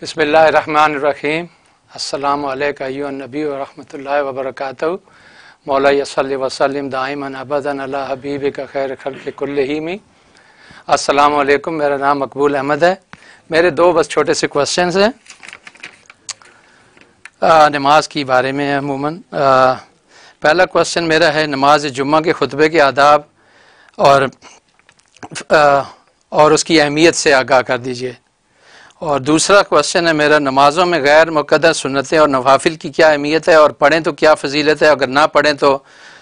बसमीम अल्लामी वरहमल वबरक मौलासल वसलम दाइमन अबदन अला हबीब का खैर खल के कुल्ली में असलकम मेरा नाम मकबूल अहमद है मेरे दो बस छोटे से क्वेश्चन हैं नमाज के बारे में अमूमन पहला क्वेश्चन मेरा है नमाज जुम्मा के खुतबे के आदाब और आ, और उसकी अहमियत से आगाह कर दीजिए और दूसरा क्वेश्चन है मेरा नमाजों में गैर मुकदर सुनतें और नवाफिल की क्या अहमियत है और पढ़ें तो क्या फजीलत है अगर ना पढ़ें तो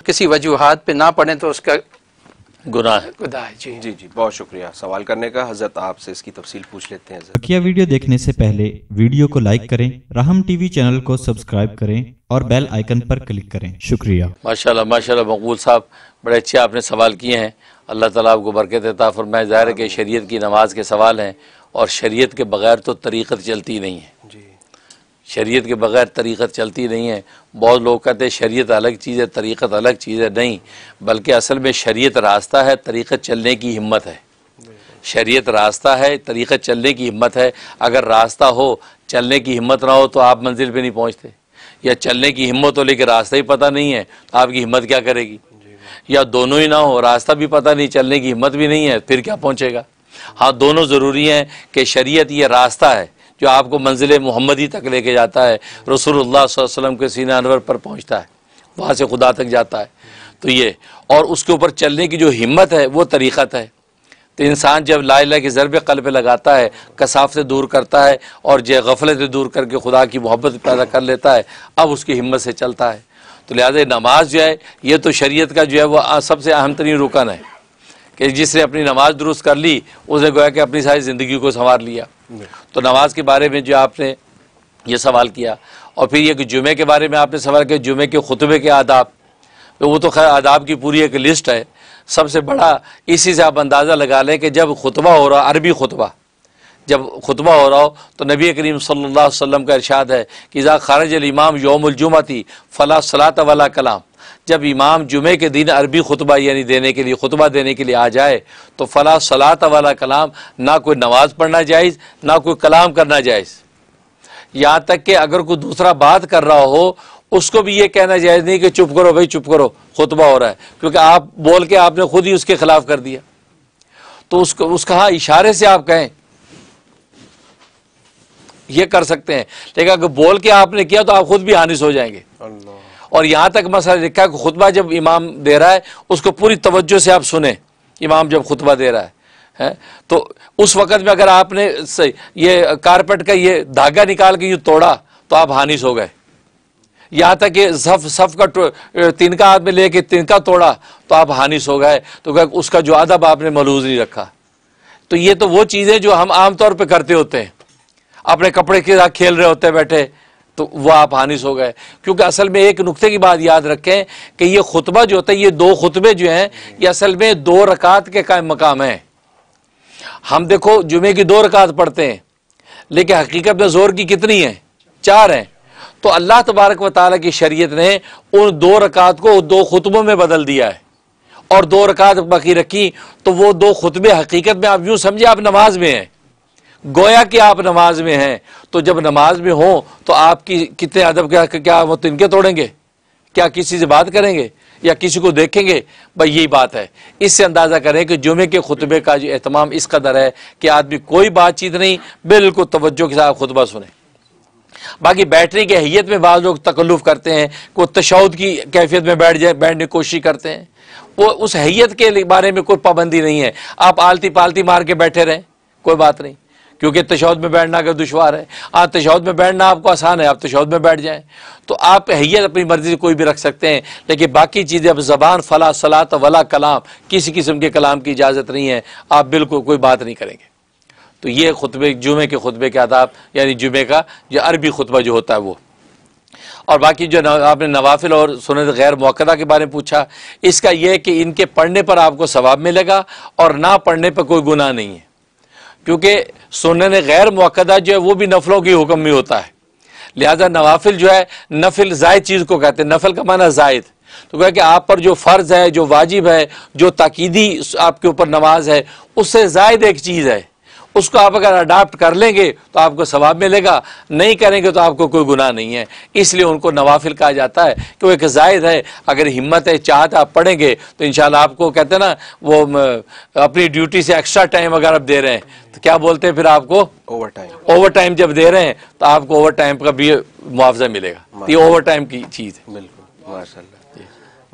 किसी वजूहत पे ना पढ़ें तो उसका गुनाह है गुनाह है जी जी जी बहुत शुक्रिया सवाल करने का हजरत आपसे इसकी तफसील पूछ लेते हैं बकिया वीडियो देखने से पहले वीडियो को लाइक करें राहम टीवी चैनल को सब्सक्राइब करें और बेल आइकन पर क्लिक करें शुक्रिया माशा माशा मकबूल साहब बड़े अच्छे आपने सवाल किए हैं अल्लाह ताला आपको बरकत अता फरमाए ज़ाहिर है कि शरीयत की नमाज के सवाल हैं और शरीयत के बगैर तो तरीक़त चलती नहीं है शरीयत के बगैर तरीक़त चलती नहीं है बहुत लोग कहते हैं शरीयत अलग चीज़ है तरीक़त अलग चीज़ है नहीं बल्कि असल में शरीयत रास्ता है तरीक़त चलने की हिम्मत है शरीयत रास्ता है तरीक़त चलने की हिम्मत है अगर रास्ता हो चलने की हिम्मत ना हो तो आप मंजिल पे नहीं पहुंचते या चलने की हिम्मत हो लेकिन रास्ता ही पता नहीं है तो आपकी हिम्मत क्या करेगी या दोनों ही ना हो रास्ता भी पता नहीं चलने की हिम्मत भी नहीं है फिर क्या पहुँचेगा हाँ दोनों ज़रूरी हैं कि शरीयत ये रास्ता है जो आपको मंजिल मोहम्मदी तक लेके जाता है रसूलुल्लाह वसल्लम के सीना अनवर पर पहुँचता है वहाँ से खुदा तक जाता है तो ये और उसके ऊपर चलने की जो हिम्मत है वो तरीक़त है तो इंसान जब ला के ज़रब कल पे लगाता है कसाफ से दूर करता है और जय गफलत दूर करके खुदा की मोहब्बत पैदा कर लेता है अब उसकी हिम्मत से चलता है तो लिहाजा नमाज जो है ये तो शरीयत का जो है वह सबसे अहम तरीन रुकन है कि जिसने अपनी नमाज दुरुस्त कर ली उसने गोया कि अपनी सारी ज़िंदगी को संवार लिया तो नमाज के बारे में जो आपने ये सवाल किया और फिर ये कि जुमे के बारे में आपने सवाल किया जुमे के खुतबे के आदाब तो वो तो खैर आदाब की पूरी एक लिस्ट है सबसे बड़ा इसी से आप अंदाज़ा लगा लें कि जब खुतबा हो रहा अरबी खुतबा जब खुतबा हो रहा हो तो नबी करीम सल्ला वसम का इरशाद है कि जा खारज इमाम योमलजुमती फ़ला सलात वाला कलाम जब इमाम जुमे के दिन अरबी खुतबा यानी देने के लिए खुतबा देने के लिए आ जाए तो फ़ला सलात वाला कलाम ना कोई नमाज पढ़ना जायज़ ना कोई कलाम करना जायज़ यहाँ तक कि अगर कोई दूसरा बात कर रहा हो उसको भी ये कहना जायज़ नहीं कि चुप करो भाई चुप करो खुतबा हो रहा है क्योंकि आप बोल के आपने खुद ही उसके खिलाफ कर दिया तो उसको उसका हाँ इशारे से आप कहें ये कर सकते हैं लेकिन अगर बोल के आपने किया तो आप खुद भी हानिस हो जाएंगे और यहाँ तक मसला लिखा है कि खुतबा जब इमाम दे रहा है उसको पूरी तवज्जो से आप सुने इमाम जब खुतबा दे रहा है है तो उस वक़्त में अगर आपने ये कारपेट का ये धागा निकाल के ये तोड़ा तो आप हानिस हो गए यहाँ तक कि सफ सफ का तिनका हाथ में लेके तिनका तोड़ा तो आप हानिस हो गए तो उसका जो अदब आपने मलूज नहीं रखा तो ये तो वो चीज़ें जो हम आमतौर पर करते होते हैं अपने कपड़े के साथ खेल रहे होते बैठे तो वह आप हानिस हो गए क्योंकि असल में एक नुक्ते की बात याद रखें कि ये खुतबा जो होता है ये दो खुतबे जो हैं ये असल में दो रकात के कायम मकाम हैं हम देखो जुमे की दो रकात पढ़ते हैं लेकिन हकीकत में जोर की कितनी है चार हैं तो अल्लाह तबारक व ताली की शरीयत ने उन दो रकात को दो खुतबों में बदल दिया है और दो रकात बाकी रखी तो वो दो खुतबे हकीकत में आप यूँ समझे आप नमाज में हैं गोया कि आप नमाज में हैं तो जब नमाज में हो तो आपकी कितने अदब क्या क्या वो तिनके तो तोड़ेंगे क्या किसी से बात करेंगे या किसी को देखेंगे भाई यही बात है इससे अंदाज़ा करें कि जुमे के खुतबे का जो अहतमाम इस कदर है कि आदमी कोई बातचीत नहीं बिल्कुल तवज्जो के साथ खुतबा सुने बाकी बैठने की अहियत में बाद लोग तकल्लुफ़ करते हैं को तशद की कैफियत में बैठ जाए बैठने की कोशिश करते हैं वो उस हैत के बारे में कोई पाबंदी नहीं है आप आलती पालती मार के बैठे रहें कोई बात नहीं क्योंकि तशद में बैठना अगर दुशवार है आप तशद में बैठना आपको आसान है आप तशद में बैठ जाएं तो आप हैत अपनी मर्ज़ी से कोई भी रख सकते हैं लेकिन बाकी चीज़ें अब ज़बान फला सलात वला कलाम किसी किस्म के कलाम की इजाज़त नहीं है आप बिल्कुल कोई बात नहीं करेंगे तो ये खुतबे जुमे के खुतबे के आदाब यानी जुमे का जो अरबी खुतबा जो होता है वो और बाकी जो आपने नवाफिल और सुनत गैर मौकदा के बारे में पूछा इसका यह कि इनके पढ़ने पर आपको सवाब मिलेगा और ना पढ़ने पर कोई गुनाह नहीं है क्योंकि सुनन गैर मौकदा जो है वो भी नफलों की हुक्म में होता है लिहाजा नवाफिल जो है नफिल जायद चीज़ को कहते हैं नफल का माना जायद तो क्या कि आप पर जो फ़र्ज़ है जो वाजिब है जो ताकीदी आपके ऊपर नमाज है उससे जायद एक चीज़ है उसको आप अगर अडाप्ट कर लेंगे तो आपको सवाब मिलेगा नहीं करेंगे तो आपको कोई गुनाह नहीं है इसलिए उनको नवाफिल कहा जाता है कि वो एक जाहिर है अगर हिम्मत है चाहत आप पढ़ेंगे तो इन आपको कहते हैं ना वो अपनी ड्यूटी से एक्स्ट्रा टाइम अगर आप दे रहे हैं तो क्या बोलते हैं फिर आपको ओवर टाइम ओवर टाइम जब दे रहे हैं तो आपको ओवर टाइम का भी मुआवजा मिलेगा ये ओवर टाइम की चीज़ है बिल्कुल माशा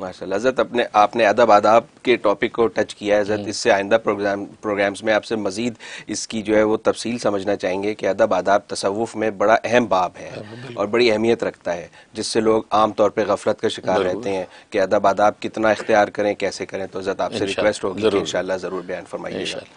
माशा हजरत अपने आपने अदब आदाब के टॉपिक को टच किया है इससे आइंदा प्रोग्राम प्रोग्राम्स में आपसे मजीद इसकी जो है वो तफसील समझना चाहेंगे कि अदब आदाब तसवुफ़ में बड़ा अहम बाब है हाँ, और बड़ी अहमियत रखता है जिससे लोग आम तौर पर गफलत का शिकार रहते हैं कि अदब आदाब कितना इख्तियार करें कैसे करें तो हजरत आपसे रिक्वेस्ट होगी इन ज़रूर बयान फरमाइए